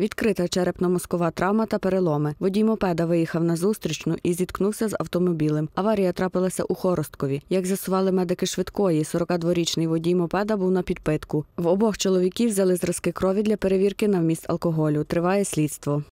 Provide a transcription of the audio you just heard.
Відкрита черепно-мозкова травма та переломи. Водій мопеда виїхав на зустрічну і зіткнувся з автомобілем. Аварія трапилася у Хоросткові. Як засували медики швидкої, 42-річний водій мопеда був на підпитку. В обох чоловіків взяли зразки крові для перевірки на вміст алкоголю. Триває слідство.